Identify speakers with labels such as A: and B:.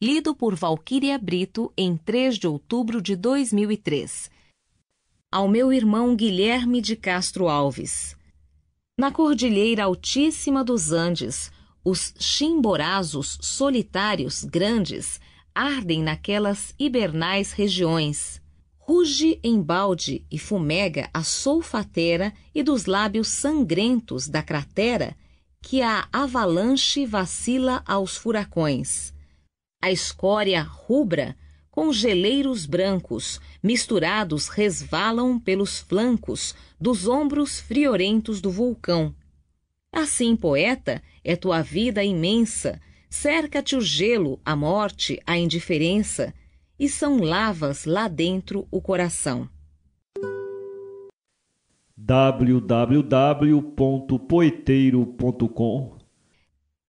A: lido por Valquíria Brito em 3 de outubro de 2003. Ao meu irmão Guilherme de Castro Alves. Na cordilheira altíssima dos Andes, os chimborazos solitários grandes ardem naquelas hibernais regiões. Ruge em balde e fumega a solfatera e dos lábios sangrentos da cratera que a avalanche vacila aos furacões. A escória rubra com geleiros brancos misturados resvalam pelos flancos dos ombros friorentos do vulcão. Assim, poeta, é tua vida imensa, cerca-te o gelo, a morte, a indiferença, e são lavas lá dentro o coração.
B: www.poeteiro.com